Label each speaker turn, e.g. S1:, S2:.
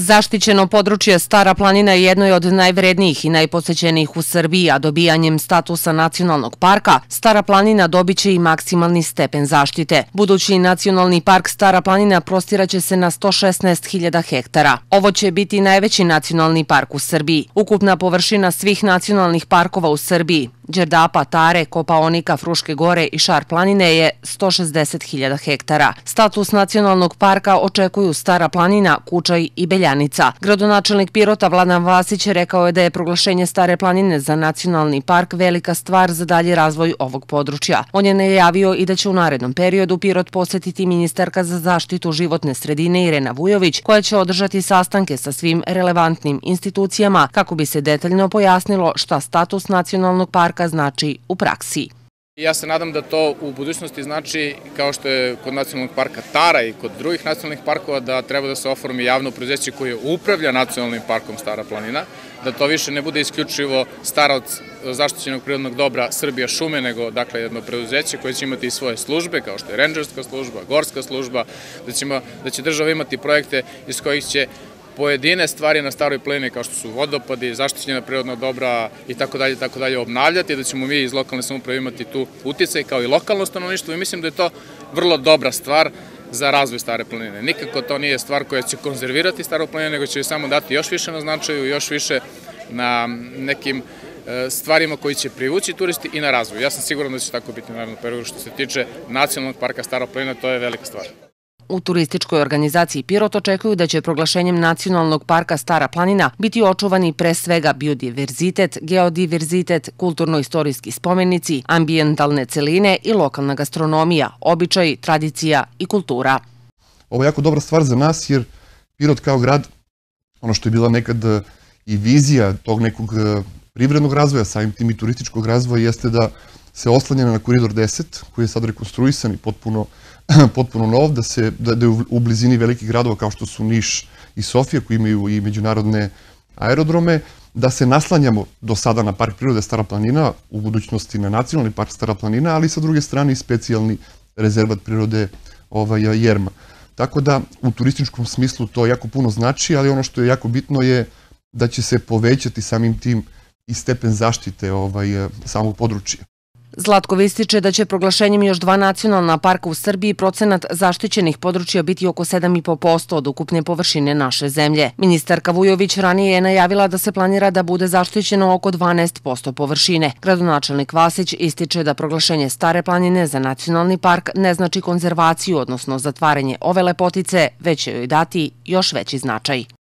S1: Zaštićeno područje Stara planina je jedno od najvrednijih i najposećenijih u Srbiji, a dobijanjem statusa nacionalnog parka Stara planina dobiće i maksimalni stepen zaštite. Budući nacionalni park Stara planina prostiraće se na 116.000 hektara. Ovo će biti najveći nacionalni park u Srbiji. Ukupna površina svih nacionalnih parkova u Srbiji Đerdapa, Tare, Kopaonika, Fruške gore i Šar planine je 160.000 hektara. Status nacionalnog parka očekuju Stara planina, Kučaj i Beljanica. Gradonačelnik Pirota Vladan Vasić rekao je da je proglašenje Stare planine za nacionalni park velika stvar za dalji razvoj ovog područja. On je najavio i da će u narednom periodu Pirot posetiti ministarka za zaštitu životne sredine Irena Vujović, koja će održati sastanke sa svim relevantnim institucijama kako bi se detaljno pojasnilo šta status nacionalnog parka stručnjaka znači u praksi.
S2: Ja se nadam da to u budućnosti znači, kao što je kod nacionalnog parka Tara i kod drugih nacionalnih parkova, da treba da se oformi javno preduzeće koje upravlja nacionalnim parkom Stara planina, da to više ne bude isključivo stara od zaštićenog prirodnog dobra Srbija šume, nego dakle jedno preduzeće koje će imati i svoje službe, kao što je rangerska služba, gorska služba, da, ćemo, da će država imati projekte iz kojih će pojedine stvari na staroj planini kao što su vodopadi, zaštićena prirodna dobra i tako dalje, tako dalje obnavljati, da ćemo mi iz lokalne samoprave imati tu uticaj kao i lokalno stanovništvo i mislim da je to vrlo dobra stvar za razvoj stare planine. Nikako to nije stvar koja će konzervirati staru planinu, nego će joj samo dati još više na značaju, još više na nekim e, stvarima koji će privući turisti i na razvoj. Ja sam siguran da će tako biti naravno što se tiče nacionalnog parka Stara planina, to je velika stvar.
S1: U turističkoj organizaciji Pirot očekuju da će proglašenjem Nacionalnog parka Stara planina biti očuvani pre svega biodiverzitet, geodiverzitet, kulturno-istorijski spomenici, ambijentalne celine i lokalna gastronomija, običaj, tradicija i kultura.
S3: Ovo je jako dobra stvar za nas jer Pirot kao grad, ono što je bila nekad e, i vizija tog nekog e, privrednog razvoja, samim tim i turističkog razvoja, jeste da se oslanjena na koridor 10, koji je sad rekonstruisan i potpuno, potpuno nov, da, se, da, da je u, u blizini velikih gradova kao što su Niš i Sofija, koji imaju i međunarodne aerodrome, da se naslanjamo do sada na Park prirode Stara planina, u budućnosti na Nacionalni park Stara planina, ali sa druge strane i specijalni rezervat prirode ovaj, Jerma. Tako da u turističkom smislu to jako puno znači, ali ono što je jako bitno je da će se povećati samim tim i stepen zaštite ovaj, samog područja.
S1: Zlatko vističe da će proglašenjem još dva nacionalna parka u Srbiji procenat zaštićenih područja biti oko 7,5% od ukupne površine naše zemlje. Ministarka Vujović ranije je najavila da se planira da bude zaštićeno oko 12% površine. Gradonačelnik Vasić ističe da proglašenje Stare planine za nacionalni park ne znači konzervaciju, odnosno zatvaranje ove lepotice, već će joj dati još veći značaj.